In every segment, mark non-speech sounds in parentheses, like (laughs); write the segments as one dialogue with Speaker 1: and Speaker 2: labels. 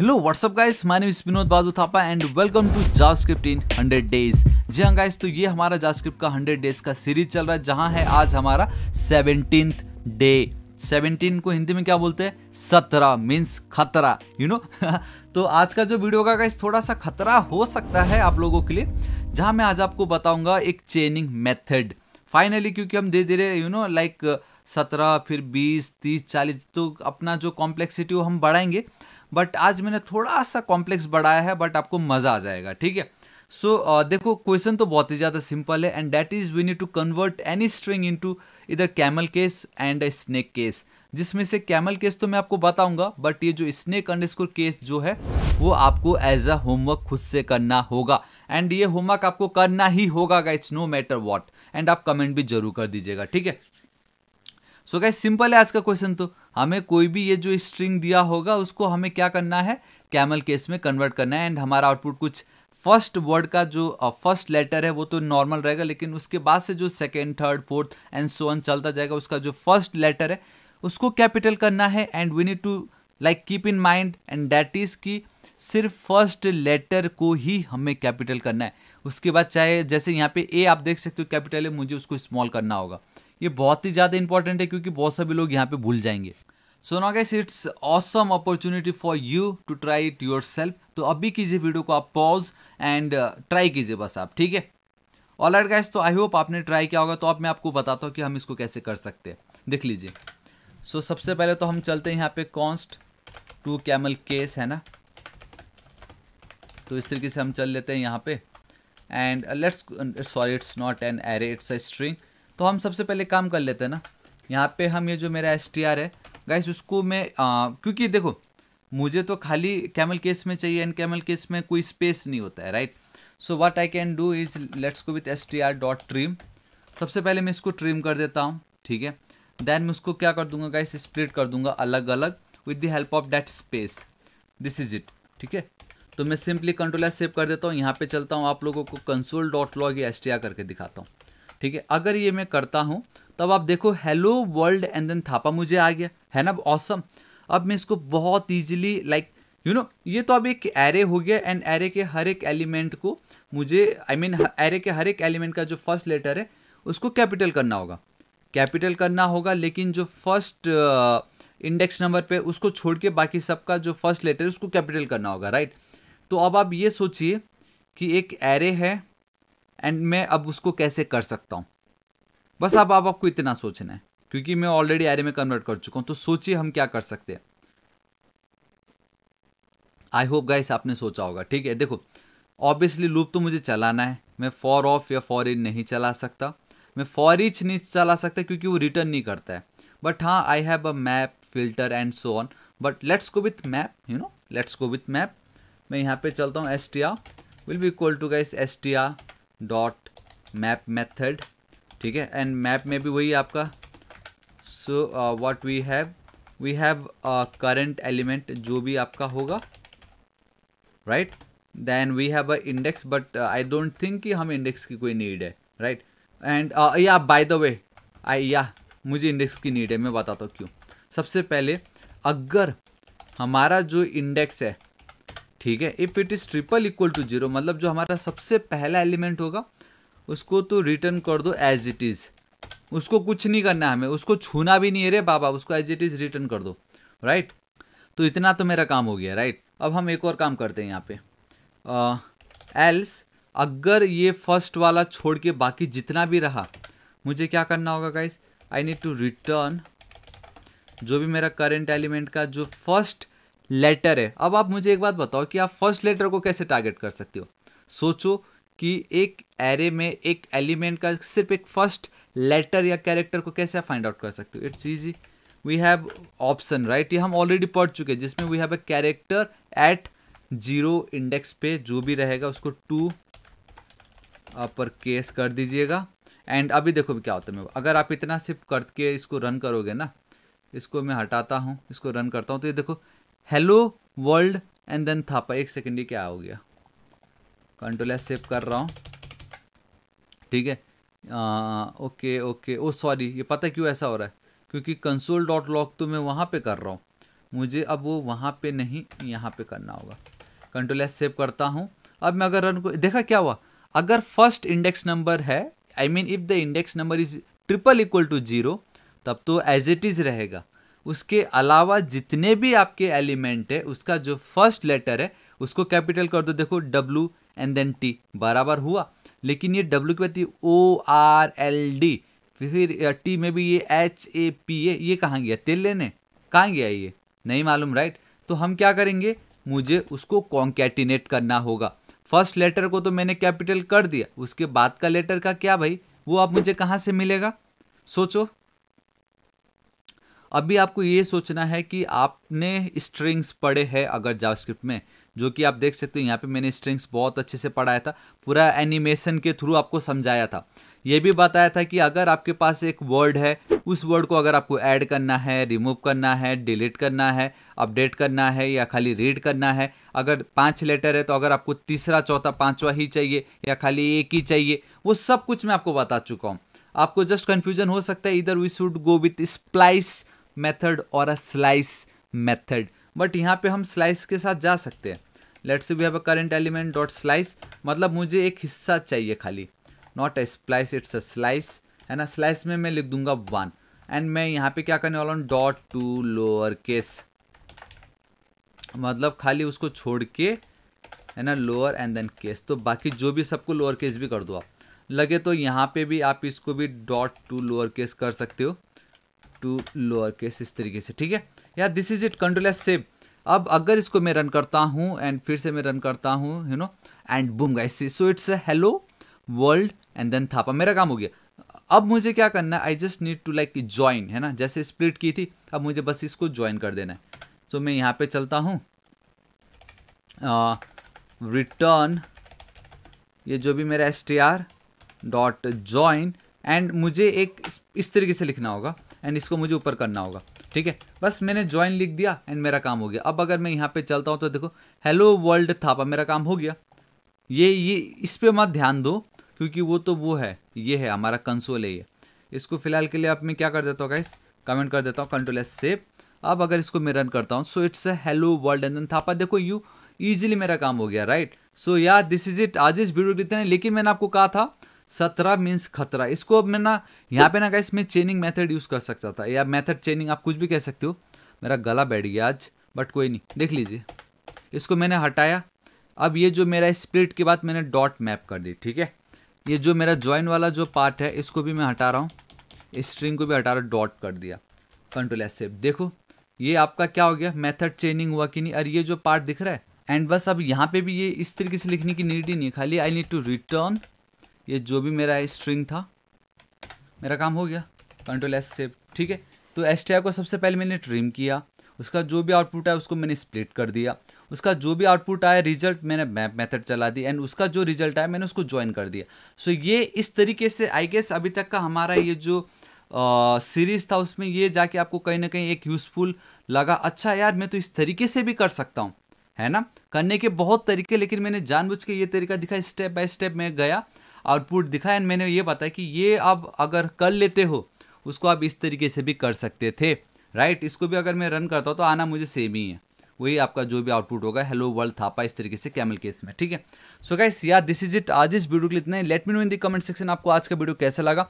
Speaker 1: hello what's up guys my name is Vinod बाजू Thapa and welcome to JavaScript in 100 days जी हाँ guys तो ये हमारा जावास्क्रिप्ट का 100 डेज का सीरीज चल रहा है जहां है आज हमारा सेवनटीन डे सेवनटीन को हिंदी में क्या बोलते हैं सत्रह मीन्स खतरा यू नो (laughs) तो आज का जो वीडियो का गाइस थोड़ा सा खतरा हो सकता है आप लोगों के लिए जहाँ मैं आज आपको बताऊँगा एक चेनिंग मेथड फाइनली क्योंकि हम धीरे धीरे यू नो लाइक सत्रह फिर बीस तीस चालीस तो अपना जो कॉम्प्लेक्सिटी वो हम बढ़ाएंगे बट आज मैंने थोड़ा सा कॉम्प्लेक्स बढ़ाया है बट आपको मज़ा आ जाएगा ठीक है सो so, uh, देखो क्वेश्चन तो बहुत ही ज़्यादा सिंपल है and that is we need to convert any string into इधर camel case and snake case जिसमें से कैमल केस तो मैं आपको बताऊंगा बट ये जो स्नेक स्कोर केस जो है वो आपको एज अ होमवर्क खुद से करना होगा एंड ये होमवर्क आपको करना ही होगा it's no matter what and आप कमेंट भी जरूर कर दीजिएगा ठीक है सो क्या सिंपल है आज का क्वेश्चन तो हमें कोई भी ये जो स्ट्रिंग दिया होगा उसको हमें क्या करना है कैमल केस में कन्वर्ट करना है एंड हमारा आउटपुट कुछ फर्स्ट वर्ड का जो फर्स्ट uh, लेटर है वो तो नॉर्मल रहेगा लेकिन उसके बाद से जो second third fourth and so on चलता जाएगा उसका जो फर्स्ट लेटर है उसको कैपिटल करना है and we need to like keep in mind and that is की सिर्फ फर्स्ट लेटर को ही हमें कैपिटल करना है उसके बाद चाहे जैसे यहाँ पे ए आप देख सकते हो कैपिटल है मुझे उसको स्मॉल करना होगा ये बहुत ही ज़्यादा इंपॉर्टेंट है क्योंकि बहुत सभी लोग यहाँ पे भूल जाएंगे सो ना guys it's awesome opportunity for you to try it yourself तो अभी कीजिए वीडियो को आप पॉज एंड ट्राई कीजिए बस आप ठीक है ऑल आइट गैस तो आई होप आपने ट्राई किया होगा तो अब आप मैं आपको बताता हूँ कि हम इसको कैसे कर सकते हैं देख लीजिए सो so, सबसे पहले तो हम चलते हैं यहाँ पे कॉन्स्ट टू कैमल केस है ना तो इस तरीके से हम चल लेते हैं यहाँ पे and let's sorry it's not an array it's a string तो हम सबसे पहले काम कर लेते हैं ना यहाँ पे हम ये जो मेरा एस टी आर है गाइस उसको मैं क्योंकि देखो मुझे तो खाली कैमल केस में चाहिए एंड कैमल केस में कोई स्पेस नहीं होता है right so what I can do is let's go with S T R dot trim सबसे पहले मैं इसको ट्रिम कर देता हूँ ठीक है देन मैं उसको क्या कर दूंगा गाइस स्प्लिट कर दूंगा अलग अलग with the help of that space this is it ठीक है तो मैं सिंपली कंट्रोल सेव कर देता हूँ यहाँ पे चलता हूँ आप लोगों को कंसोल डॉट लॉग या एस टी आर करके दिखाता हूँ ठीक है अगर ये मैं करता हूँ तब आप देखो hello world and then Thapa मुझे आ गया है ना ऑसम अब मैं इसको बहुत ईजिली लाइक यू नो ये तो अब एक एरे हो गया एंड एरे के हर एक एलिमेंट को मुझे I I mean mean, array के हर एक एलिमेंट का जो फर्स्ट लेटर है उसको कैपिटल करना होगा कैपिटल करना होगा लेकिन जो फर्स्ट इंडेक्स नंबर पे उसको छोड़ के बाकी सबका जो फर्स्ट लेटर है उसको कैपिटल करना होगा राइट तो अब आप ये सोचिए कि एक एरे है एंड मैं अब उसको कैसे कर सकता हूँ बस तो अब आप आपको इतना सोचना है क्योंकि मैं ऑलरेडी एरे में कन्वर्ट कर चुका हूँ तो सोचिए हम क्या कर सकते हैं आई होप गाइस आपने सोचा होगा ठीक है देखो ऑब्वियसली लूप तो मुझे चलाना है मैं फॉर ऑफ या फॉर इन नहीं चला सकता मैं फॉर इच नहीं चला सकता क्योंकि वो रिटर्न नहीं करता है बट हाँ I have a map filter and so on but let's go with map you know let's go with map मैं यहाँ पे चलता हूँ S T R will be equal to guys S T R dot map method ठीक है and map में भी वही आपका so what we have we have current element जो भी आपका होगा right then we have a index but I don't think कि हम इंडेक्स की कोई नीड है राइट एंड या बाय द वे आई या मुझे इंडेक्स की नीड है मैं बताता हूँ क्यों सबसे पहले अगर हमारा जो इंडेक्स है ठीक है if it is triple equal to zero मतलब जो हमारा सबसे पहला एलिमेंट होगा उसको तो रिटर्न कर दो एज इट इज़ उसको कुछ नहीं करना है हमें उसको छूना भी नहीं है रे बाबा उसको एज इट इज़ रिटर्न कर दो राइट तो इतना तो मेरा काम हो गया राइट अब हम एक और काम करते हैं यहाँ पे एल्स अगर ये फर्स्ट वाला छोड़ के बाकी जितना भी रहा मुझे क्या करना होगा guys I need to return जो भी मेरा करेंट एलिमेंट का जो फर्स्ट लेटर है अब आप मुझे एक बात बताओ कि आप फर्स्ट लेटर को कैसे टारगेट कर सकते हो सोचो कि एक एरे में एक एलिमेंट का सिर्फ एक फर्स्ट लेटर या कैरेक्टर को कैसे आप फाइंड आउट कर सकते हो it's easy we have option right ये हम ऑलरेडी पढ़ चुके हैं जिसमें we have a character at zero index पे जो भी रहेगा उसको टू पर केस कर दीजिएगा एंड अभी देखो भी क्या होता है मैं अगर आप इतना सिर्फ करके इसको रन करोगे ना इसको मैं हटाता हूँ इसको रन करता हूँ तो ये देखो hello world and then Thapa एक सेकेंड ये क्या हो गया कंट्रोल एस सेव कर रहा हूँ ठीक है ओके ओके ओ सॉरी ये पता क्यों ऐसा हो रहा है क्योंकि कंसोल डॉट लॉक तो मैं वहाँ पे कर रहा हूँ मुझे अब वो वहाँ पे नहीं यहाँ पे करना होगा कंट्रोल एस सेव करता हूँ अब मैं अगर रन को देखा क्या हुआ अगर फर्स्ट इंडेक्स नंबर है I mean if the index number is triple equal to zero तब तो एज इट इज़ रहेगा उसके अलावा जितने भी आपके एलिमेंट है उसका जो फर्स्ट लेटर है उसको कैपिटल कर दो देखो डब्ल्यू एंड देन टी बराबर हुआ लेकिन ये डब्लू के बाद ओ आर एल डी फिर टी में भी ये एच ए पी ए ये कहाँ गया तेल लेने कहाँ गया ये नहीं मालूम राइट तो हम क्या करेंगे मुझे उसको कॉन्कैटिनेट करना होगा फर्स्ट लेटर को तो मैंने कैपिटल कर दिया उसके बाद का लेटर का क्या भाई वो आप मुझे कहाँ से मिलेगा सोचो अभी आपको ये सोचना है कि आपने स्ट्रिंग्स पढ़े हैं अगर जावास्क्रिप्ट में जो कि आप देख सकते हो यहाँ पे मैंने स्ट्रिंग्स बहुत अच्छे से पढ़ाया था पूरा एनिमेशन के थ्रू आपको समझाया था ये भी बताया था कि अगर आपके पास एक वर्ड है उस वर्ड को अगर आपको ऐड करना है रिमूव करना है डिलीट करना है अपडेट करना है या खाली रीड करना है अगर पाँच लेटर है तो अगर आपको तीसरा चौथा पाँचवा ही चाहिए या खाली एक ही चाहिए वो सब कुछ मैं आपको बता चुका हूँ आपको जस्ट कन्फ्यूजन हो सकता है इधर we should go with splice method और अ स्लाइस मेथड बट यहाँ पे हम स्लाइस के साथ जा सकते हैं let's say we have a current element dot slice मतलब मुझे एक हिस्सा चाहिए खाली not a splice it's a slice है ना स्लाइस में मैं लिख दूंगा वन एंड मैं यहाँ पे क्या करने वाला हूँ डॉट टू लोअर केस मतलब खाली उसको छोड़ के है ना लोअर एंड देन केस तो बाकी जो भी सबको लोअर केस भी कर दो आप लगे तो यहाँ पे भी आप इसको भी डॉट टू लोअर केस कर सकते हो टू लोअर केस इस तरीके से ठीक है या this is it control S save अब अगर इसको मैं रन करता हूँ एंड फिर से मैं रन करता हूँ you know and boom guys so it's hello world and then थापा मेरा काम हो गया अब मुझे क्या करना है I just need to like join है ना जैसे स्प्लिट की थी अब मुझे बस इसको ज्वाइन कर देना है तो so, मैं यहाँ पे चलता हूँ रिटर्न ये जो भी मेरा S T R dot join and मुझे एक इस तरीके से लिखना होगा एंड इसको मुझे ऊपर करना होगा ठीक है बस मैंने ज्वाइन लिख दिया एंड मेरा काम हो गया अब अगर मैं यहाँ पे चलता हूँ तो देखो हेलो वर्ल्ड थापा मेरा काम हो गया ये ये इस पर मत ध्यान दो क्योंकि वो तो वो है ये है हमारा कंसोल है ये इसको फिलहाल के लिए आप मैं क्या कर देता हूँ गाइस कमेंट कर देता हूँ कंट्रोल एस सेव अब अगर इसको मैं रन करता हूँ so it's a hello world and थापा देखो यू ईजिली मेरा काम हो गया राइट सो या दिस इज इट आज इस वीडियो देते हैं लेकिन मैंने आपको कहा था सत्रह मीन्स खतरा इसको अब मैं ना यहाँ पे ना गाइस मैं चेनिंग मेथड यूज़ कर सकता था या मेथड चेनिंग आप कुछ भी कह सकते हो मेरा गला बैठ गया आज बट कोई नहीं देख लीजिए इसको मैंने हटाया अब ये जो मेरा स्प्लिट के बाद मैंने डॉट मैप कर दी ठीक है ये जो मेरा ज्वाइन वाला जो पार्ट है इसको भी मैं हटा रहा हूँ स्ट्रिंग को भी हटा रहा डॉट कर दिया कंट्रोल एस सेफ देखो ये आपका क्या हो गया मेथड चेनिंग हुआ कि नहीं और ये जो पार्ट दिख रहा है एंड बस अब यहाँ पे भी ये इस तरीके से लिखने की नीड ही नहीं खाली आई नीड टू रिटर्न ये जो भी मेरा स्ट्रिंग था मेरा काम हो गया कंट्रोल एस से ठीक है तो एस को सबसे पहले मैंने ट्रिम किया उसका जो भी आउटपुट आया उसको मैंने स्प्लिट कर दिया उसका जो भी आउटपुट आया रिजल्ट मैंने मैप मेथड चला दी एंड उसका जो रिजल्ट आया मैंने उसको ज्वाइन कर दिया सो so, ये इस तरीके से आई गेस अभी तक का हमारा ये जो सीरीज़ था उसमें ये जाके आपको कहीं ना कहीं एक यूज़फुल लगा अच्छा यार मैं तो इस तरीके से भी कर सकता हूँ है ना करने के बहुत तरीके लेकिन मैंने जानबूझ के ये तरीका दिखा स्टेप बाय स्टेप मैं गया आउटपुट दिखा एंड मैंने ये बताया कि ये आप अगर कर लेते हो उसको आप इस तरीके से भी कर सकते थे राइट इसको भी अगर मैं रन करता हूँ तो आना मुझे सेम ही है वही आपका जो भी आउटपुट होगा हेलो वर्ल्ड थापा इस तरीके से कैमल केस में ठीक है सो गाइस या दिस इज इट आज इस वीडियो के लिए इतना let me know in the comment section आपको आज का वीडियो कैसा लगा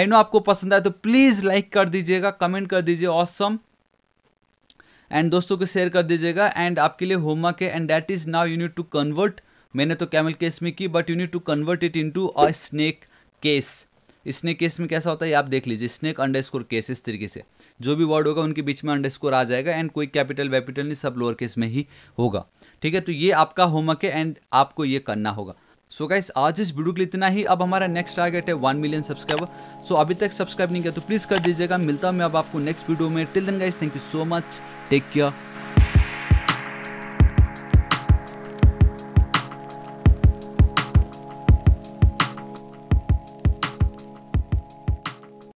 Speaker 1: आई नो आपको पसंद आया तो प्लीज़ लाइक कर दीजिएगा कमेंट कर दीजिए ऑसम एंड दोस्तों को शेयर कर दीजिएगा एंड आपके लिए होमवर्क है and that is now you need to convert मैंने तो कैमल केस में की but you need to convert it into a snake case snake case में कैसा होता है आप देख लीजिए स्नेक अंडर स्कोर केस इस तरीके से जो भी वर्ड होगा उनके बीच में अंडर स्कोर आ जाएगा एंड कोई कैपिटल वैपिटल नहीं सब लोअर केस में ही होगा ठीक है तो ये आपका होमवर्क है एंड आपको ये करना होगा सो so गाइस आज इस वीडियो के लिए इतना ही अब हमारा नेक्स्ट टारगेट है वन मिलियन सब्सक्राइबर सो अभी तक सब्सक्राइब नहीं किया तो प्लीज़ कर दीजिएगा मिलता हूं मैं अब आपको नेक्स्ट वीडियो में till then guys thank you so much take care